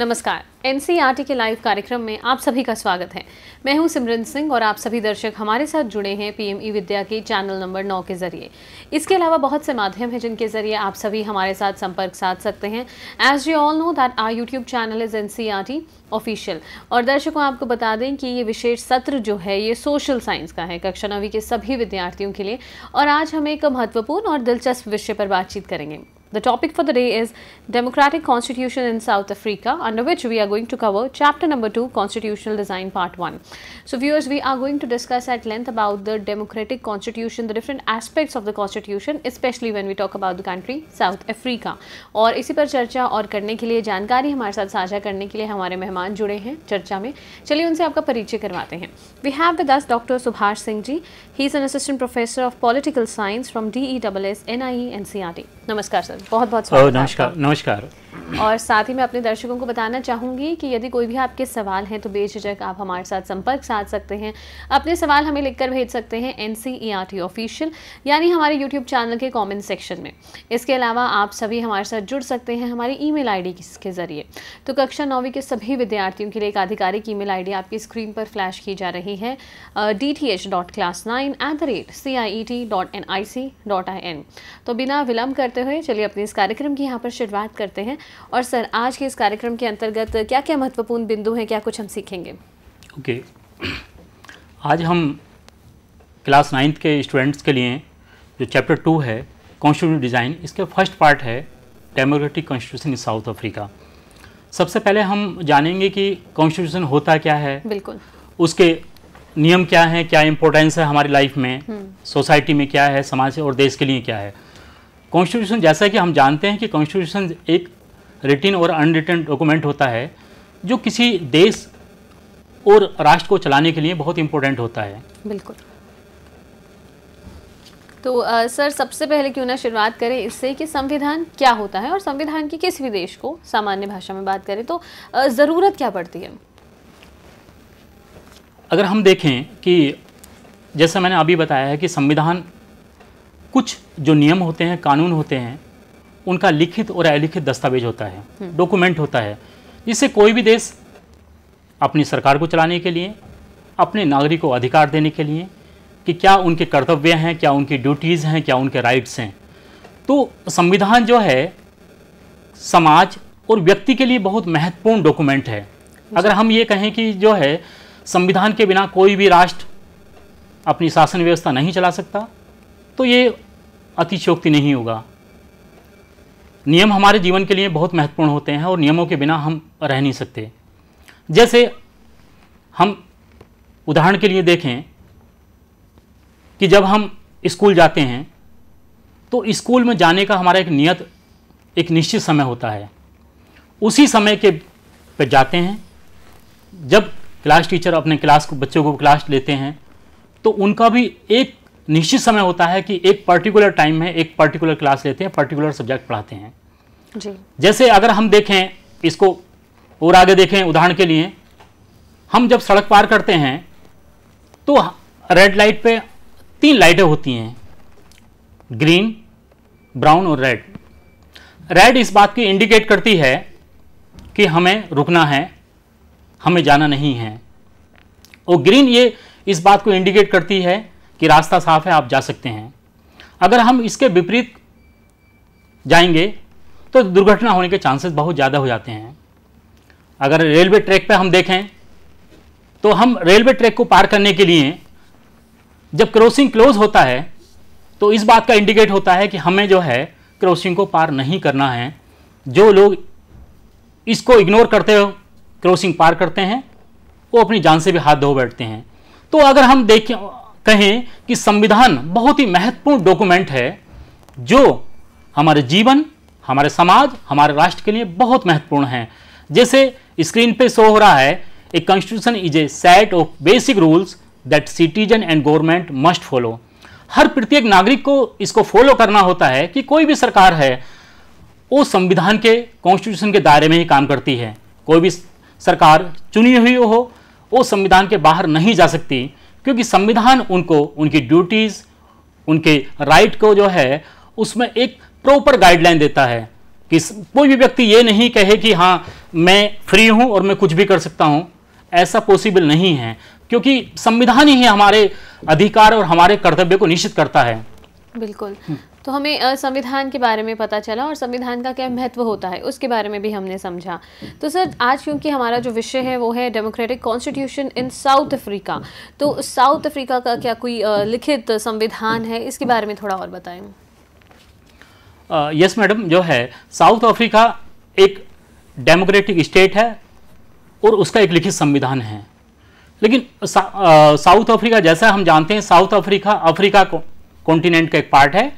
नमस्कार NCERT e के live कार्यक्रम में आप सभी का स्वागत है मैं हूं सिमरन सिंह और आप सभी दर्शक हमारे साथ जुड़े हैं पीएमई e विद्या के चैनल नंबर नौ के जरिए इसके अलावा बहुत से माध्यम हैं जिनके जरिए आप सभी हमारे साथ संपर्क साध सकते हैं as you all know that our YouTube channel is an official और दर्शकों आपको बता दें कि ये विशेष सत्र जो है ये सोशल साइंस का है कक्षा नवी के सभी विद्यार्थियों के लिए और आज हम एक महत्वपूर्ण और दिलचस्प विषय पर बातचीत करेंगे The topic for the day is Democratic Constitution in South Africa under which we are going to cover chapter number 2 Constitutional Design part 1. So viewers we are going to discuss at length about the democratic constitution the different aspects of the constitution especially when we talk about the country South Africa And इसी पर चर्चा और करने के लिए जानकारी हमारे साथ साझा करने के लिए हमारे मेहमान जुड़े हैं चर्चा में चलिए उनसे आपका परिचय करवाते हैं we have with us doctor Subhash Singh ji he is an assistant professor of political science sir बहुत बहुत स्वागत नमस्कार नमस्कार और साथ ही मैं अपने दर्शकों को बताना चाहूंगी कि यदि कोई भी आपके सवाल हैं तो बेझिझक आप हमारे साथ संपर्क साध सकते हैं अपने सवाल हमें लिखकर भेज सकते हैं N C E R T official यानी हमारे यूट्यूब चैनल के कमेंट सेक्शन में इसके अलावा आप सभी हमारे साथ जुड़ सकते हैं हमारी ईमेल आईडी के ज़रिए तो कक्षा नौवीं के सभी विद्यार्थियों के लिए एक आधिकारिक ई मेल आपकी स्क्रीन पर फ्लैश की जा रही है D T H dot class nine eight the rate C I E T dot N I C dot I N तो बिना विलम्ब करते हुए चलिए अपने इस कार्यक्रम की यहाँ पर शुरुआत करते हैं और सर आज के इस कार्यक्रम के अंतर्गत क्या क्या महत्वपूर्ण बिंदु हैं क्या कुछ हम सीखेंगे ओके okay. आज हम क्लास नाइन्थ के स्टूडेंट्स के लिए जो चैप्टर टू है कॉन्स्टिट्यूशन डिज़ाइन इसके फर्स्ट पार्ट है democratic constitution in South Africa सबसे पहले हम जानेंगे कि कॉन्स्टिट्यूशन होता क्या है बिल्कुल उसके नियम क्या हैं क्या इम्पोर्टेंस है हमारी लाइफ में सोसाइटी हम्म। में क्या है समाज और देश के लिए क्या है कॉन्स्टिट्यूशन जैसा कि हम जानते हैं कि कॉन्स्टिट्यूशन एक रिटिन और अनरिटिन डॉक्यूमेंट होता है जो किसी देश और राष्ट्र को चलाने के लिए बहुत इम्पोर्टेंट होता है बिल्कुल तो आ, सर सबसे पहले क्यों ना शुरुआत करें इससे कि संविधान क्या होता है और संविधान की किस भी देश को सामान्य भाषा में बात करें तो ज़रूरत क्या पड़ती है अगर हम देखें कि जैसा मैंने अभी बताया है कि संविधान कुछ जो नियम होते हैं कानून होते हैं उनका लिखित और अलिखित दस्तावेज होता है हम्म। डॉक्यूमेंट होता है जिससे कोई भी देश अपनी सरकार को चलाने के लिए अपने नागरिक को अधिकार देने के लिए कि क्या उनके कर्तव्य हैं क्या उनकी ड्यूटीज़ हैं क्या उनके राइट्स हैं तो संविधान जो है समाज और व्यक्ति के लिए बहुत महत्वपूर्ण डॉक्यूमेंट है अच्छा। अगर हम ये कहें कि जो है संविधान के बिना कोई भी राष्ट्र अपनी शासन व्यवस्था नहीं चला सकता तो ये अतिशोक्ति नहीं होगा नियम हमारे जीवन के लिए बहुत महत्वपूर्ण होते हैं और नियमों के बिना हम रह नहीं सकते जैसे हम उदाहरण के लिए देखें कि जब हम स्कूल जाते हैं तो स्कूल में जाने का हमारा एक नियत एक निश्चित समय होता है उसी समय के पर जाते हैं जब क्लास टीचर अपने क्लास को बच्चों को क्लास लेते हैं तो उनका भी एक निश्चित समय होता है कि एक पर्टिकुलर टाइम में एक पर्टिकुलर क्लास लेते हैं पर्टिकुलर सब्जेक्ट पढ़ाते हैं जी जैसे अगर हम देखें इसको और आगे देखें उदाहरण के लिए हम जब सड़क पार करते हैं तो रेड लाइट पे तीन लाइटें होती हैं ग्रीन ब्राउन और रेड रेड इस बात की इंडिकेट करती है कि हमें रुकना है हमें जाना नहीं है और ग्रीन ये इस बात को इंडिकेट करती है कि रास्ता साफ है आप जा सकते हैं अगर हम इसके विपरीत जाएंगे तो दुर्घटना होने के चांसेस बहुत ज़्यादा हो जाते हैं अगर रेलवे ट्रैक पर हम देखें तो हम रेलवे ट्रैक को पार करने के लिए जब क्रॉसिंग क्लोज होता है तो इस बात का इंडिकेट होता है कि हमें जो है क्रॉसिंग को पार नहीं करना है जो लोग इसको इग्नोर करते हो क्रॉसिंग पार करते हैं वो अपनी जान से भी हाथ धो बैठते हैं तो अगर हम देखें कहें कि संविधान बहुत ही महत्वपूर्ण डॉक्यूमेंट है जो हमारे जीवन हमारे समाज हमारे राष्ट्र के लिए बहुत महत्वपूर्ण है जैसे स्क्रीन पे शो हो रहा है a constitution is a set of basic rules that citizen and government must follow हर प्रत्येक नागरिक को इसको फॉलो करना होता है कि कोई भी सरकार है वो संविधान के कॉन्स्टिट्यूशन के दायरे में ही काम करती है कोई भी सरकार चुनी हुई हो वो संविधान के बाहर नहीं जा सकती क्योंकि संविधान उनको उनकी ड्यूटीज़ उनके राइट को जो है उसमें एक प्रॉपर गाइडलाइन देता है कि कोई भी व्यक्ति ये नहीं कहे कि हाँ मैं फ्री हूँ और मैं कुछ भी कर सकता हूँ ऐसा पॉसिबल नहीं है क्योंकि संविधान ही हमारे अधिकार और हमारे कर्तव्य को निश्चित करता है बिल्कुल तो हमें संविधान के बारे में पता चला और संविधान का क्या महत्व होता है उसके बारे में भी हमने समझा तो सर आज क्योंकि हमारा जो विषय है वो है democratic constitution in South Africa तो साउथ अफ्रीका का क्या कोई लिखित संविधान है इसके बारे में थोड़ा और बताएं यस मैडम जो है साउथ अफ्रीका एक डेमोक्रेटिक स्टेट है और उसका एक लिखित संविधान है लेकिन साउथ अफ्रीका जैसा हम जानते हैं साउथ अफ्रीका अफ्रीका को कॉन्टिनेंट का एक पार्ट है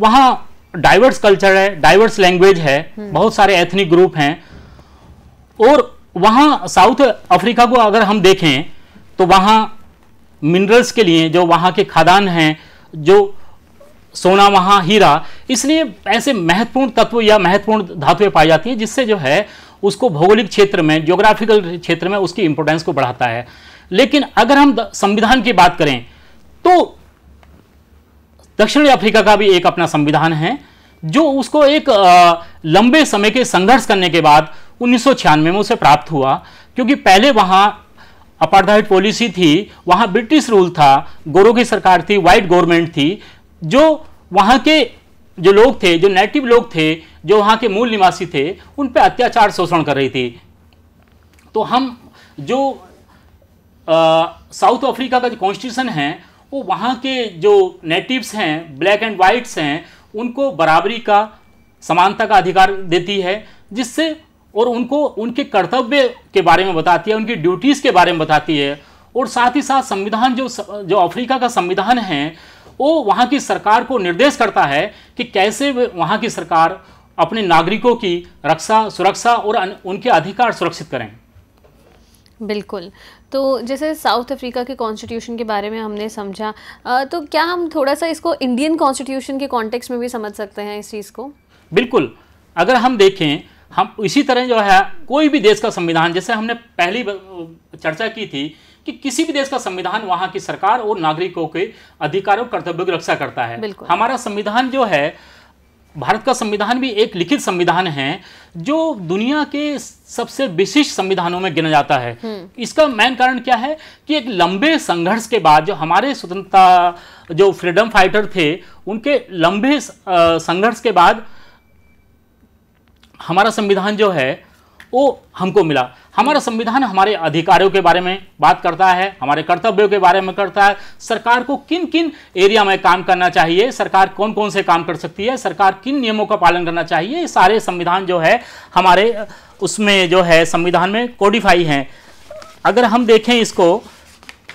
वहाँ डाइवर्स कल्चर है डाइवर्स लैंग्वेज है हम्म। बहुत सारे एथनिक ग्रुप हैं और वहाँ साउथ अफ्रीका को अगर हम देखें तो वहाँ मिनरल्स के लिए जो वहाँ के खादान हैं जो सोना वहाँ हीरा इसलिए ऐसे महत्वपूर्ण तत्व या महत्वपूर्ण धातुएं पाई जाती हैं जिससे जो है उसको भौगोलिक क्षेत्र में ज्योग्राफिकल क्षेत्र में उसकी इंपोर्टेंस को बढ़ाता है लेकिन अगर हम संविधान की बात करें तो दक्षिण अफ्रीका का भी एक अपना संविधान है जो उसको एक लंबे समय के संघर्ष करने के बाद उन्नीस में उसे प्राप्त हुआ क्योंकि पहले वहाँ अपार्थाइट पॉलिसी थी वहाँ ब्रिटिश रूल था गोरों की सरकार थी वाइट गवर्नमेंट थी जो वहाँ के जो लोग थे जो नेटिव लोग थे जो वहाँ के मूल निवासी थे उन पर अत्याचार शोषण कर रही थी तो हम जो साउथ अफ्रीका का जो कॉन्स्टिट्यूशन है वो वहाँ के जो नेटिव्स हैं ब्लैक एंड वाइट्स हैं उनको बराबरी का समानता का अधिकार देती है जिससे और उनको उनके कर्तव्य के बारे में बताती है उनकी ड्यूटीज़ के बारे में बताती है और साथ ही साथ संविधान जो जो अफ्रीका का संविधान है वो वहाँ की सरकार को निर्देश करता है कि कैसे वहाँ की सरकार अपने नागरिकों की रक्षा सुरक्षा और उनके अधिकार सुरक्षित करें बिल्कुल तो जैसे साउथ अफ्रीका के कॉन्स्टिट्यूशन के बारे में हमने समझा तो क्या हम थोड़ा सा इसको इंडियन कॉन्स्टिट्यूशन के कॉन्टेक्स्ट में भी समझ सकते हैं इस चीज़ को बिल्कुल अगर हम देखें हम इसी तरह जो है कोई भी देश का संविधान जैसे हमने पहली चर्चा की थी कि किसी भी देश का संविधान वहां की सरकार और नागरिकों के अधिकारों कर्तव्यों की रक्षा करता है हमारा संविधान जो है भारत का संविधान भी एक लिखित संविधान है जो दुनिया के सबसे विशिष्ट संविधानों में गिना जाता है हम्म। इसका मेन कारण क्या है कि एक लंबे संघर्ष के बाद जो हमारे स्वतंत्रता जो फ्रीडम फाइटर थे उनके लंबे संघर्ष के बाद हमारा संविधान जो है वो हमको मिला हमारा संविधान हमारे अधिकारों के बारे में बात करता है हमारे कर्तव्यों के बारे में करता है सरकार को किन किन एरिया में काम करना चाहिए सरकार कौन कौन से काम कर सकती है सरकार किन नियमों का पालन करना चाहिए ये सारे संविधान जो है हमारे उसमें जो है संविधान में कोडिफाई हैं अगर हम देखें इसको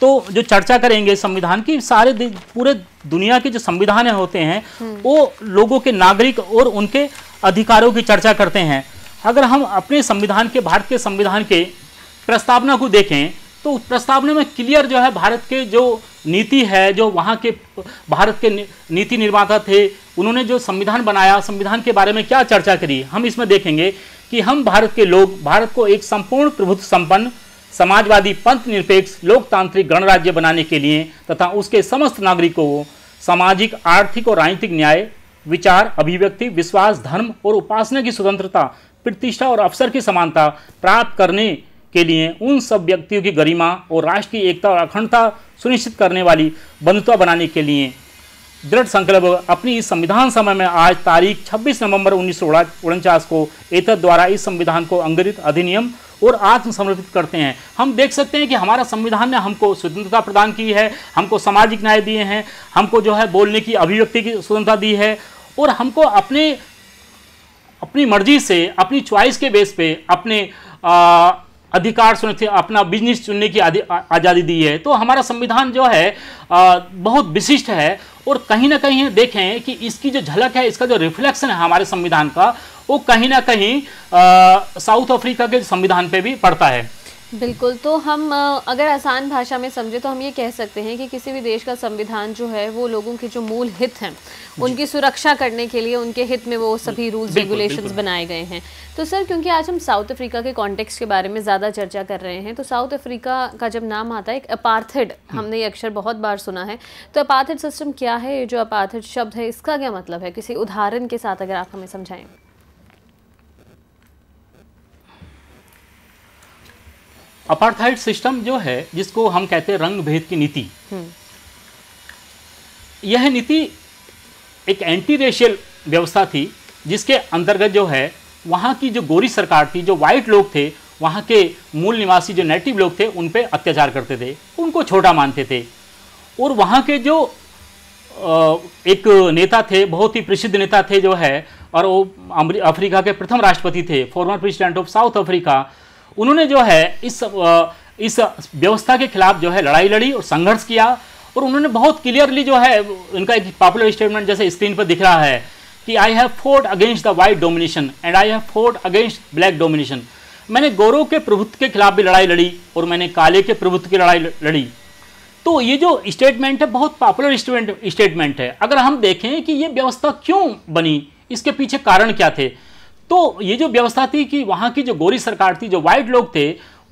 तो जो चर्चा करेंगे संविधान की सारे पूरे दुनिया के जो संविधान होते हैं हम्म। वो लोगों के नागरिक और उनके अधिकारों की चर्चा करते हैं अगर हम अपने संविधान के भारत के संविधान के प्रस्तावना को देखें तो प्रस्तावना में क्लियर जो है भारत के जो नीति है जो वहाँ के भारत के नीति निर्माता थे उन्होंने जो संविधान बनाया संविधान के बारे में क्या चर्चा करी हम इसमें देखेंगे कि हम भारत के लोग भारत को एक संपूर्ण प्रभुत्व संपन्न समाजवादी पंथ निरपेक्ष लोकतांत्रिक गणराज्य बनाने के लिए तथा उसके समस्त नागरिकों को सामाजिक आर्थिक और राजनीतिक न्याय विचार अभिव्यक्ति विश्वास धर्म और उपासना की स्वतंत्रता प्रतिष्ठा और अवसर की समानता प्राप्त करने के लिए उन सब व्यक्तियों की गरिमा और राष्ट्र की एकता और अखंडता सुनिश्चित करने वाली बंधुता बनाने के लिए दृढ़ संकल्प अपनी इस संविधान समय में आज तारीख 26 नवंबर उन्नीस को एतद द्वारा इस संविधान को अंगरित अधिनियम और आत्मसमर्पित करते हैं हम देख सकते हैं कि हमारा संविधान ने हमको स्वतंत्रता प्रदान की है हमको सामाजिक न्याय दिए हैं हमको जो है बोलने की अभिव्यक्ति की स्वतंत्रता दी है और हमको अपने अपनी मर्जी से अपनी च्वाइस के बेस पे अपने आ, अधिकार सुनिश्चित अपना बिजनेस चुनने की आज़ादी दी है तो हमारा संविधान जो है आ, बहुत विशिष्ट है और कहीं ना कहीं देखें कि इसकी जो झलक है इसका जो रिफ्लेक्शन है हमारे संविधान का वो कहीं ना कहीं साउथ अफ्रीका के संविधान पे भी पड़ता है बिल्कुल तो हम अगर आसान भाषा में समझे तो हम ये कह सकते हैं कि किसी भी देश का संविधान जो है वो लोगों के जो मूल हित हैं उनकी सुरक्षा करने के लिए उनके हित में वो सभी रूल्स रेगुलेशंस बनाए गए हैं तो सर क्योंकि आज हम साउथ अफ्रीका के कॉन्टेक्स्ट के बारे में ज़्यादा चर्चा कर रहे हैं तो साउथ अफ्रीका का जब नाम आता है एक अपार्थड हम्म। हमने ये अक्षर बहुत बार सुना है तो अपार्थड सिस्टम क्या है ये जो अपार्थड शब्द है इसका क्या मतलब है किसी उदाहरण के साथ अगर आप हमें समझाएँ अपार्थाइड सिस्टम जो है जिसको हम कहते हैं रंग भेद की नीति हम्म। यह नीति एक एंटी रेशियल व्यवस्था थी जिसके अंतर्गत जो है वहाँ की जो गोरी सरकार थी जो वाइट लोग थे वहाँ के मूल निवासी जो नेटिव लोग थे उन पर अत्याचार करते थे उनको छोटा मानते थे और वहाँ के जो एक नेता थे बहुत ही प्रसिद्ध नेता थे जो है और वो अफ्रीका के प्रथम राष्ट्रपति थे former president of South Africa उन्होंने जो है इस इस व्यवस्था के खिलाफ जो है लड़ाई लड़ी और संघर्ष किया और उन्होंने बहुत क्लियरली जो है उनका एक पॉपुलर स्टेटमेंट जैसे स्क्रीन पर दिख रहा है कि I have fought against the white domination and I have fought against black domination मैंने गौरव के प्रभुत्व के खिलाफ भी लड़ाई लड़ी और मैंने काले के प्रभुत्व की लड़ाई लड़ी तो ये जो स्टेटमेंट है बहुत पॉपुलर स्टेटमेंट है अगर हम देखें कि ये व्यवस्था क्यों बनी इसके पीछे कारण क्या थे तो ये जो व्यवस्था थी कि वहाँ की जो गोरी सरकार थी जो वाइट लोग थे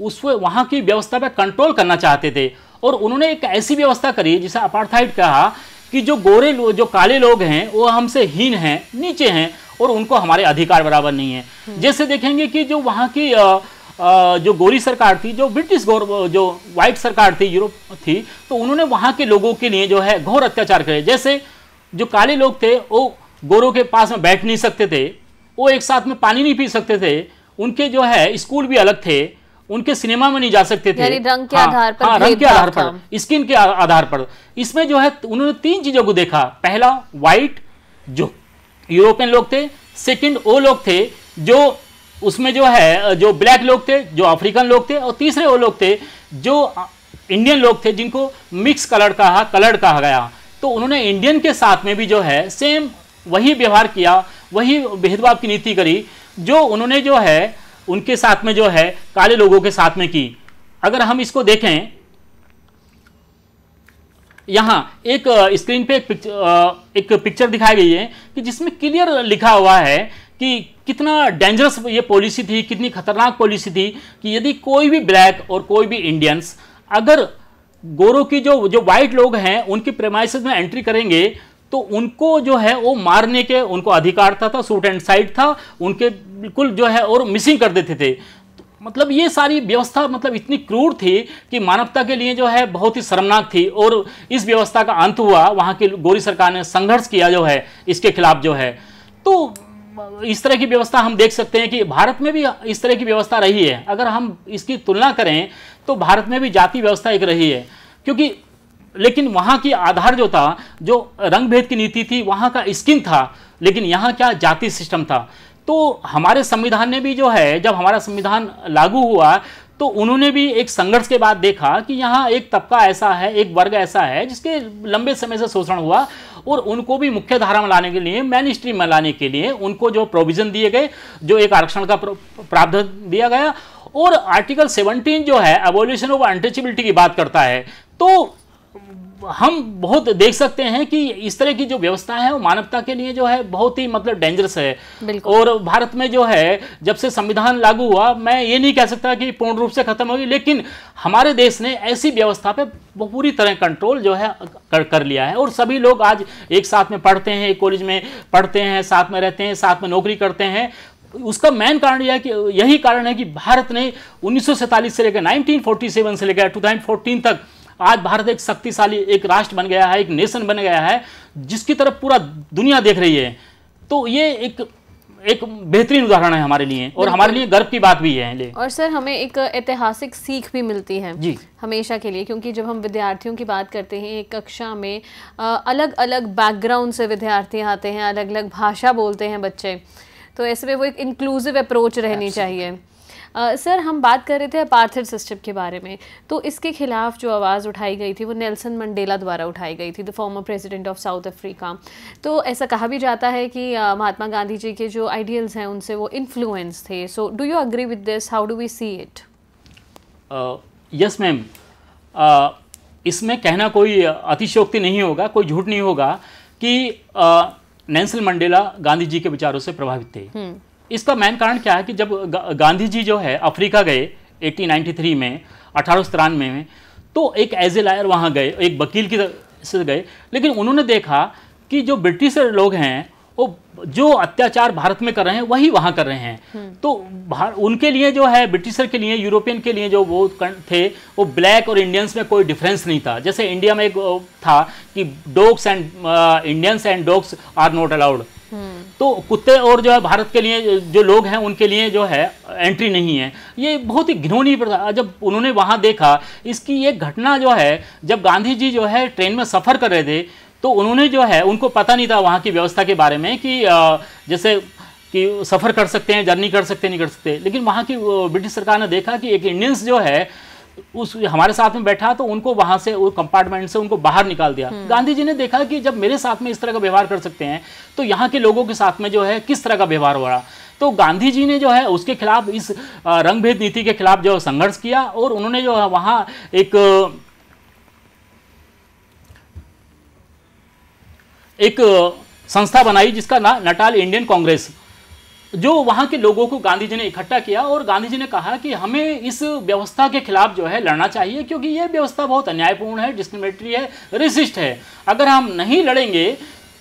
उस वहाँ की व्यवस्था पर कंट्रोल करना चाहते थे और उन्होंने एक ऐसी व्यवस्था करी जिसे अपार्थाइड कहा कि जो गोरे लोग जो काले लोग हैं वो हमसे हीन हैं नीचे हैं और उनको हमारे अधिकार बराबर नहीं है हम्म। जैसे देखेंगे कि जो वहाँ की आ, आ, जो गोरी सरकार थी जो ब्रिटिश गौर जो वाइट सरकार थी यूरोप थी तो उन्होंने वहाँ के लोगों के लिए जो है घोर अत्याचार करे जैसे जो काले लोग थे वो गोरों के पास में बैठ नहीं सकते थे वो एक साथ में पानी नहीं पी सकते थे उनके जो है स्कूल भी अलग थे उनके सिनेमा में नहीं जा सकते थे रंग के हाँ, आधार पर हाँ, रंग के आधार पर स्किन के आधार पर इसमें जो है उन्होंने तीन चीजों को देखा पहला व्हाइट जो यूरोपियन लोग थे सेकंड वो लोग थे जो उसमें जो है जो ब्लैक लोग थे जो अफ्रीकन लोग थे और तीसरे वो लोग थे जो इंडियन लोग थे जिनको मिक्स कलर कहा कलर कहा गया तो उन्होंने इंडियन के साथ में भी जो है सेम वही व्यवहार किया वही भेदभाव की नीति करी जो उन्होंने जो है उनके साथ में जो है काले लोगों के साथ में की अगर हम इसको देखें यहाँ एक स्क्रीन पे एक पिक्चर, एक पिक्चर दिखाई गई है कि जिसमें क्लियर लिखा हुआ है कि कितना डेंजरस ये पॉलिसी थी कितनी खतरनाक पॉलिसी थी कि यदि कोई भी ब्लैक और कोई भी इंडियंस अगर गोरों की जो जो वाइट लोग हैं उनकी प्रेमाइसिस में एंट्री करेंगे तो उनको जो है वो मारने के उनको अधिकार था, था सूट एंड साइड था उनके बिल्कुल जो है और मिसिंग कर देते थे मतलब ये सारी व्यवस्था मतलब इतनी क्रूर थी कि मानवता के लिए जो है बहुत ही शर्मनाक थी और इस व्यवस्था का अंत हुआ वहाँ की गोरी सरकार ने संघर्ष किया जो है इसके खिलाफ जो है तो इस तरह की व्यवस्था हम देख सकते हैं कि भारत में भी इस तरह की व्यवस्था रही है अगर हम इसकी तुलना करें तो भारत में भी जाति व्यवस्था एक रही है क्योंकि लेकिन वहाँ की आधार जो था जो रंग भेद की नीति थी वहाँ का स्किन था लेकिन यहाँ क्या जाति सिस्टम था तो हमारे संविधान ने भी जो है जब हमारा संविधान लागू हुआ तो उन्होंने भी एक संघर्ष के बाद देखा कि यहाँ एक तबका ऐसा है एक वर्ग ऐसा है जिसके लंबे समय से शोषण हुआ और उनको भी मुख्य धारा में लाने के लिए मैन स्ट्रीम में लाने के लिए उनको जो प्रोविज़न दिए गए जो एक आरक्षण का प्रावधान दिया गया और आर्टिकल 17 जो है एवोल्यूशन ऑफ अनटचेबिलिटी की बात करता है तो हम बहुत देख सकते हैं कि इस तरह की जो व्यवस्था है वो मानवता के लिए जो है बहुत ही मतलब डेंजरस है और भारत में जो है जब से संविधान लागू हुआ मैं ये नहीं कह सकता कि पूर्ण रूप से खत्म होगी लेकिन हमारे देश ने ऐसी व्यवस्था पे पूरी तरह कंट्रोल जो है कर कर लिया है और सभी लोग आज एक साथ में पढ़ते हैं एक कॉलेज में पढ़ते हैं साथ में रहते हैं साथ में नौकरी करते हैं उसका मेन कारण यह कि यही कारण है कि भारत ने उन्नीस से लेकर नाइनटीन से लेकर टू तक आज भारत एक शक्तिशाली एक राष्ट्र बन गया है एक नेशन बन गया है जिसकी तरफ पूरा दुनिया देख रही है तो ये एक एक बेहतरीन उदाहरण है हमारे लिए और हमारे लिए गर्व की बात भी है ले। और सर हमें एक ऐतिहासिक सीख भी मिलती है जी हमेशा के लिए क्योंकि जब हम विद्यार्थियों की बात करते हैं एक कक्षा में अलग अलग बैकग्राउंड से विद्यार्थी आते हैं अलग अलग भाषा बोलते हैं बच्चे तो ऐसे में वो एक इंक्लूसिव अप्रोच रहनी चाहिए सर हम बात कर रहे थे पार्थिव सिस्टम के बारे में तो इसके खिलाफ जो आवाज़ उठाई गई थी वो नेल्सन मंडेला द्वारा उठाई गई थी the former president of South Africa तो ऐसा कहा भी जाता है कि महात्मा गांधी जी के जो आइडियल्स हैं उनसे वो इन्फ्लुएंस थे so do you agree with this how do we see it yes ma'am इसमें कहना कोई अतिशोक्ति नहीं होगा कोई झूठ नहीं होगा कि नेल्सन मंडेला गांधी जी के विचारों से प्रभावित थे हम्म। इसका मेन कारण क्या है कि जब गांधी जी जो है अफ्रीका गए 1893 में अठारह में तो एक एज ए लायर वहाँ गए एक वकील की से गए लेकिन उन्होंने देखा कि जो ब्रिटिश लोग हैं वो जो अत्याचार भारत में कर रहे हैं वही वहाँ कर रहे हैं हम्म। तो उनके लिए जो है ब्रिटिशर के लिए यूरोपियन के लिए जो वो थे वो ब्लैक और इंडियंस में कोई डिफरेंस नहीं था जैसे इंडिया में एक था कि dogs and Indians and dogs are not allowed तो कुत्ते और जो है भारत के लिए जो लोग हैं उनके लिए जो है एंट्री नहीं है ये बहुत ही घिनौनी प्रथा जब उन्होंने वहाँ देखा इसकी ये घटना जो है जब गांधी जी जो है ट्रेन में सफ़र कर रहे थे तो उन्होंने जो है उनको पता नहीं था वहाँ की व्यवस्था के बारे में कि जैसे कि सफ़र कर सकते हैं जर्नी कर सकते नहीं कर सकते लेकिन वहाँ की ब्रिटिश सरकार ने देखा कि एक इंडियंस जो है उस हमारे साथ में बैठा तो उनको वहां से कंपार्टमेंट से उनको बाहर निकाल दिया हम्म। गांधी जी ने देखा कि जब मेरे साथ में इस तरह का व्यवहार कर सकते हैं तो यहाँ के लोगों के साथ में जो है किस तरह का व्यवहार हो रहा तो गांधी जी ने जो है उसके खिलाफ इस रंगभेद नीति के खिलाफ जो संघर्ष किया और उन्होंने जो है वहां एक एक संस्था बनाई जिसका नाम नटाल इंडियन कांग्रेस जो वहाँ के लोगों को गांधी जी ने इकट्ठा किया और गांधी जी ने कहा कि हमें इस व्यवस्था के खिलाफ जो है लड़ना चाहिए क्योंकि ये व्यवस्था बहुत अन्यायपूर्ण है डिस्क्रिमिनेटरी है रिसिस्ट है अगर हम नहीं लड़ेंगे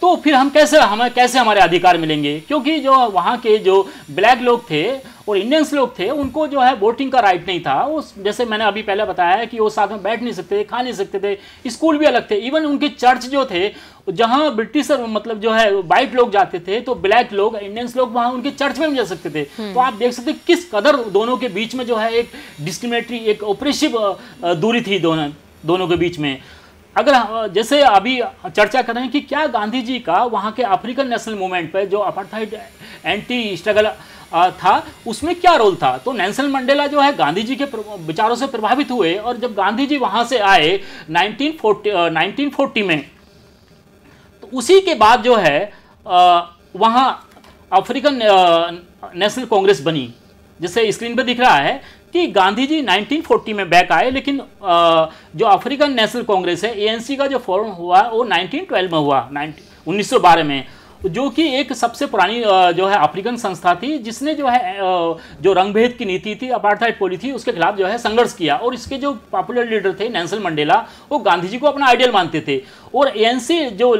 तो फिर हम कैसे हमें कैसे हमारे अधिकार मिलेंगे क्योंकि जो वहाँ के जो ब्लैक लोग थे और इंडियंस लोग थे उनको जो है वोटिंग का राइट नहीं था उस जैसे मैंने अभी पहले बताया कि वो साथ में बैठ नहीं सकते खा नहीं सकते थे स्कूल भी अलग थे इवन उनके चर्च जो थे जहाँ ब्रिटिशर मतलब जो है वाइट लोग जाते थे तो ब्लैक लोग इंडियंस लोग वहाँ उनके चर्च में भी जा सकते थे हम्म। तो आप देख सकते किस कदर दोनों के बीच में जो है एक डिस्क्रिमिनेटरी एक ऑपरेशिव दूरी थी दोनों दोनों के बीच में अगर जैसे अभी चर्चा कर रहे हैं कि क्या गांधी जी का वहाँ के अफ्रीकन नेशनल मूवमेंट पर जो अपार्थाइड एंटी स्ट्रगल था उसमें क्या रोल था तो नेल्सन मंडेला जो है गांधी जी के विचारों से प्रभावित हुए और जब गांधी जी वहाँ से आए नाइनटीन फोर्टी में तो उसी के बाद जो है वहाँ अफ्रीकन नेशनल कांग्रेस बनी जैसे स्क्रीन पर दिख रहा है कि गांधी जी 1940 में बैक आए लेकिन जो अफ्रीकन नेशनल कांग्रेस है एएनसी का जो फॉर्म हुआ वो 1912 में हुआ 1912 में जो कि एक सबसे पुरानी जो है अफ्रीकन संस्था थी जिसने जो है जो रंगभेद की नीति थी अपार्थाइट पोली थी उसके खिलाफ जो है संघर्ष किया और इसके जो पॉपुलर लीडर थे नैंसल मंडेला वो गांधी जी को अपना आइडियल मानते थे और ए जो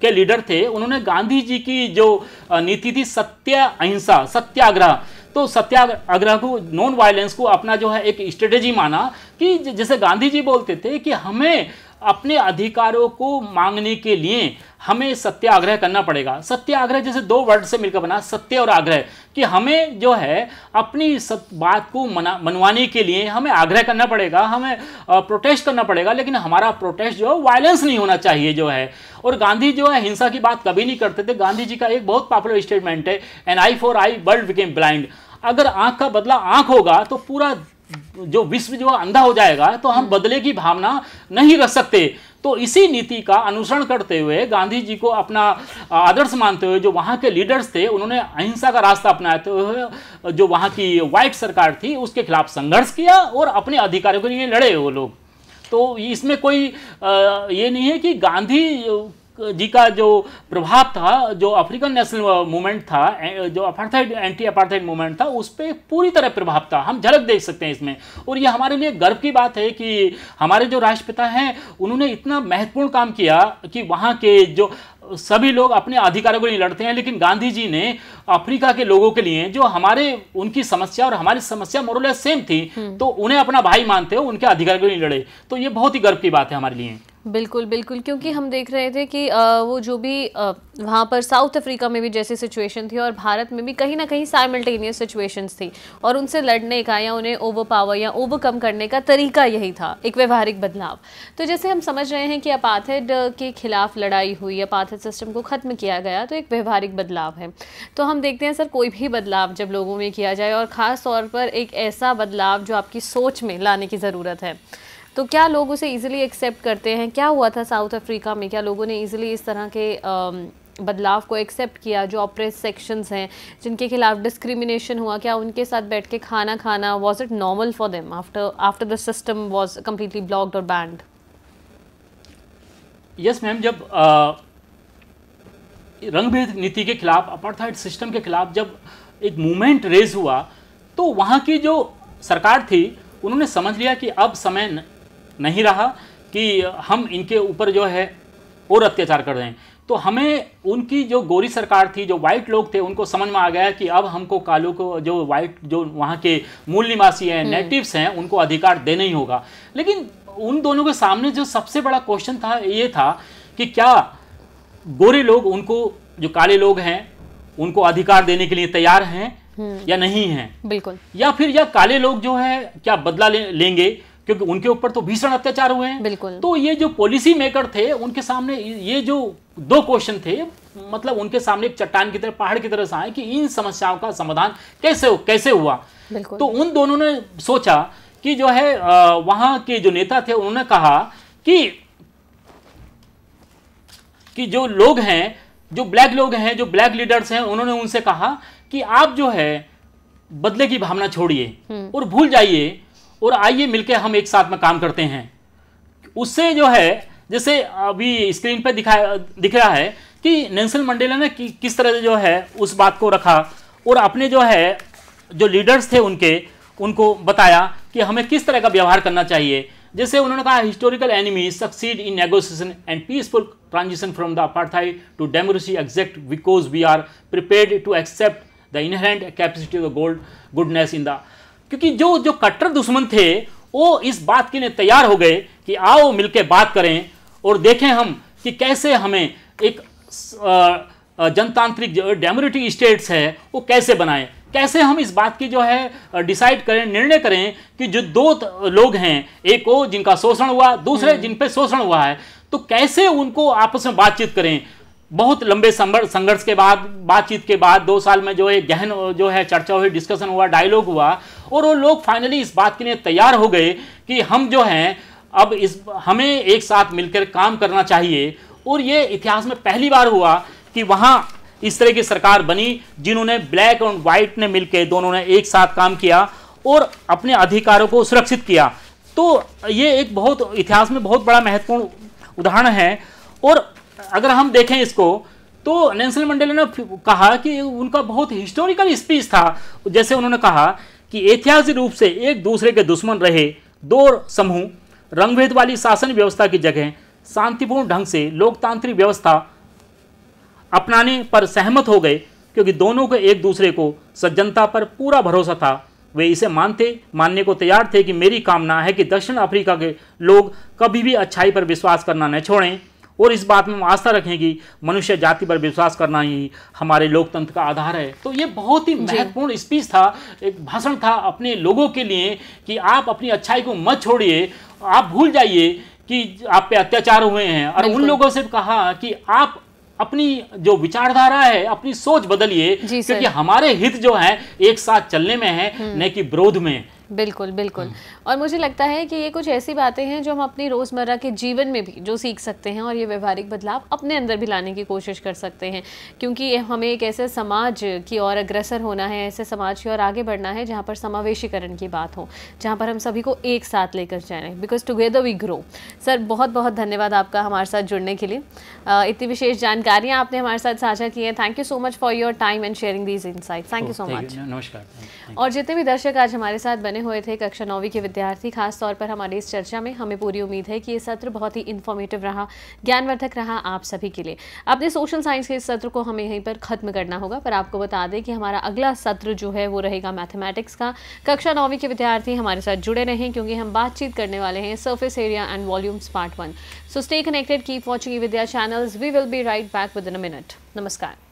के लीडर थे उन्होंने गांधी जी की जो नीति थी सत्य अहिंसा सत्याग्रह तो सत्याग्रह को नॉन वायलेंस को अपना जो है एक स्ट्रेटेजी माना कि जैसे गांधी जी बोलते थे कि हमें अपने अधिकारों को मांगने के लिए हमें सत्याग्रह करना पड़ेगा सत्याग्रह जैसे दो वर्ड से मिलकर बना सत्य और आग्रह कि हमें जो है अपनी सत बात को मना मनवाने के लिए हमें आग्रह करना पड़ेगा हमें प्रोटेस्ट करना पड़ेगा लेकिन हमारा प्रोटेस्ट जो है वायलेंस नहीं होना चाहिए जो है और गांधी जो है हिंसा की बात कभी नहीं करते थे गांधी जी का एक बहुत पॉपुलर स्टेटमेंट है an eye for eye world became blind अगर आंख का बदला आंख होगा तो पूरा जो विश्व जो अंधा हो जाएगा तो हम हम्म। बदले की भावना नहीं रख सकते तो इसी नीति का अनुसरण करते हुए गांधी जी को अपना आदर्श मानते हुए जो वहाँ के लीडर्स थे उन्होंने अहिंसा का रास्ता अपनाते हुए जो वहाँ की वाइट सरकार थी उसके खिलाफ संघर्ष किया और अपने अधिकारों के लिए लड़े वो लोग तो इसमें कोई ये नहीं है कि गांधी जी का जो प्रभाव था जो अफ्रीकन नेशनल मूवमेंट था जो अपार्थाइड एंटी अपार्थाइड मूवमेंट था उस पर पूरी तरह प्रभाव था हम झलक देख सकते हैं इसमें और यह हमारे लिए गर्व की बात है कि हमारे जो राष्ट्रपिता हैं उन्होंने इतना महत्वपूर्ण काम किया कि वहाँ के जो सभी लोग अपने अधिकारों के लिए लड़ते हैं लेकिन गांधी जी ने अफ्रीका के लोगों के लिए जो हमारे उनकी समस्या और हमारी समस्या मोरलेस सेम थी हम्म। तो उन्हें अपना भाई मानते हो उनके अधिकारों के लिए लड़े तो ये बहुत ही गर्व की बात है हमारे लिए बिल्कुल बिल्कुल क्योंकि हम देख रहे थे कि आ, वो जो भी आ, वहाँ पर साउथ अफ्रीका में भी जैसी सिचुएशन थी और भारत में भी कहीं ना कहीं साइमल्टेनियस सिचुएशंस थी और उनसे लड़ने का या उन्हें ओवर पावर या ओवरकम करने का तरीका यही था एक व्यवहारिक बदलाव तो जैसे हम समझ रहे हैं कि अपाथेड के खिलाफ लड़ाई हुई अपाथेड सिस्टम को ख़त्म किया गया तो एक व्यवहारिक बदलाव है तो हम देखते हैं सर कोई भी बदलाव जब लोगों में किया जाए और ख़ास तौर पर एक ऐसा बदलाव जो आपकी सोच में लाने की ज़रूरत है तो क्या लोग उसे इजीली एक्सेप्ट करते हैं क्या हुआ था साउथ अफ्रीका में क्या लोगों ने इजीली इस तरह के बदलाव को एक्सेप्ट किया जो ऑपरेस सेक्शंस हैं जिनके खिलाफ डिस्क्रिमिनेशन हुआ क्या उनके साथ बैठ के खाना खाना was it normal for them after after the system was completely blocked और बैंड यस मैम जब रंग भेद नीति के खिलाफ अपार्थाइड सिस्टम के खिलाफ जब एक मूवमेंट रेज हुआ तो वहाँ की जो सरकार थी उन्होंने समझ लिया कि अब समय नहीं रहा कि हम इनके ऊपर जो है और अत्याचार कर रहे हैं तो हमें उनकी जो गोरी सरकार थी जो वाइट लोग थे उनको समझ में आ गया कि अब हमको कालू को जो वाइट जो वहाँ के मूल निवासी हैं नेटिव्स हम्म। हैं उनको अधिकार देना ही होगा लेकिन उन दोनों के सामने जो सबसे बड़ा क्वेश्चन था ये था कि क्या गोरे लोग उनको जो काले लोग हैं उनको अधिकार देने के लिए तैयार हैं हम्म। या नहीं है बिल्कुल या फिर या काले लोग जो है क्या बदला ले, लेंगे क्योंकि उनके ऊपर तो भीषण अत्याचार हुए हैं बिल्कुल तो ये जो पॉलिसी मेकर थे उनके सामने ये जो दो क्वेश्चन थे मतलब उनके सामने एक चट्टान की तरह पहाड़ की तरह से आए कि इन समस्याओं का समाधान कैसे कैसे हुआ तो उन दोनों ने सोचा कि जो है वहां के जो नेता थे उन्होंने कहा कि कि जो लोग हैं जो ब्लैक लोग हैं जो ब्लैक लीडर्स हैं उन्होंने उनसे कहा कि आप जो है बदले की भावना छोड़िए हम्म। और भूल जाइए और आइए मिलकर हम एक साथ में काम करते हैं उससे जो है जैसे अभी स्क्रीन पर दिखा दिख रहा है कि नेंसल मंडेला ने कि, किस तरह से जो है उस बात को रखा और अपने जो है जो लीडर्स थे उनके उनको बताया कि हमें किस तरह का व्यवहार करना चाहिए जैसे उन्होंने कहा historical enemy succeed in negotiation and peaceful transition from the apartheid to democracy exact because we are prepared to accept the inherent capacity of the gold goodness in the क्योंकि जो जो कट्टर दुश्मन थे वो इस बात के लिए तैयार हो गए कि आओ मिलके बात करें और देखें हम कि कैसे हमें एक जनतांत्रिक जो डेमोक्रेटिक स्टेट्स है वो कैसे बनाएं कैसे हम इस बात की जो है डिसाइड करें निर्णय करें कि जो दो लोग हैं एक वो जिनका शोषण हुआ दूसरे हम्म। जिन पे शोषण हुआ है तो कैसे उनको आपस में बातचीत करें बहुत लंबे संघर्ष के बाद बातचीत के बाद दो साल में जो है गहन जो है चर्चा हुई डिस्कशन हुआ डायलॉग हुआ और वो लोग फाइनली इस बात के लिए तैयार हो गए कि हम जो हैं अब इस हमें एक साथ मिलकर काम करना चाहिए और ये इतिहास में पहली बार हुआ कि वहाँ इस तरह की सरकार बनी जिन्होंने ब्लैक और वाइट ने मिलकर दोनों ने एक साथ काम किया और अपने अधिकारों को सुरक्षित किया तो ये एक बहुत इतिहास में बहुत बड़ा महत्वपूर्ण उदाहरण है और अगर हम देखें इसको तो नेल्सन मंडेला ने कहा कि उनका बहुत हिस्टोरिकल स्पीच था जैसे उन्होंने कहा कि ऐतिहासिक रूप से एक दूसरे के दुश्मन रहे दो समूह रंगभेद वाली शासन व्यवस्था की जगह शांतिपूर्ण ढंग से लोकतांत्रिक व्यवस्था अपनाने पर सहमत हो गए क्योंकि दोनों के एक दूसरे को सज्जनता पर पूरा भरोसा था वे इसे मानते मानने को तैयार थे कि मेरी कामना है कि दक्षिण अफ्रीका के लोग कभी भी अच्छाई पर विश्वास करना न छोड़ें और इस बात में आस्था रखेंगी मनुष्य जाति पर विश्वास करना ही हमारे लोकतंत्र का आधार है तो ये बहुत ही महत्वपूर्ण स्पीच था एक भाषण था अपने लोगों के लिए कि आप अपनी अच्छाई को मत छोड़िए आप भूल जाइए कि आप पे अत्याचार हुए हैं और उन लोगों से कहा कि आप अपनी जो विचारधारा है अपनी सोच बदलिए क्योंकि हमारे हित जो है एक साथ चलने में है हम्म। न कि विरोध में बिल्कुल बिल्कुल हम्म। और मुझे लगता है कि ये कुछ ऐसी बातें हैं जो हम अपनी रोज़मर्रा के जीवन में भी जो सीख सकते हैं और ये व्यवहारिक बदलाव अपने अंदर भी लाने की कोशिश कर सकते हैं क्योंकि हमें एक ऐसे समाज की ओर अग्रसर होना है ऐसे समाज की ओर आगे बढ़ना है जहाँ पर समावेशीकरण की बात हो जहाँ पर हम सभी को एक साथ लेकर हैं because together we grow sir बहुत बहुत धन्यवाद आपका हमारे साथ जुड़ने के लिए इतनी विशेष जानकारियाँ आपने हमारे साथ साझा की हैं thank you so much for your time and sharing these insight thank you so much नमस्कार और जितने भी दर्शक आज हमारे साथ बने बने हुए थे कक्षा नौवीं के विद्यार्थी खास तौर पर हमारी इस चर्चा में हमें पूरी उम्मीद है कि ये सत्र बहुत ही इन्फॉर्मेटिव रहा ज्ञानवर्धक रहा आप सभी के लिए अपने सोशल साइंस के इस सत्र को हमें यहीं पर ख़त्म करना होगा पर आपको बता दें कि हमारा अगला सत्र जो है वो रहेगा मैथमेटिक्स का कक्षा नौवीं के विद्यार्थी हमारे साथ जुड़े रहें क्योंकि हम बातचीत करने वाले हैं surface area and volumes part one so stay connected keep watching Vidya channels we will be right back within a minute नमस्कार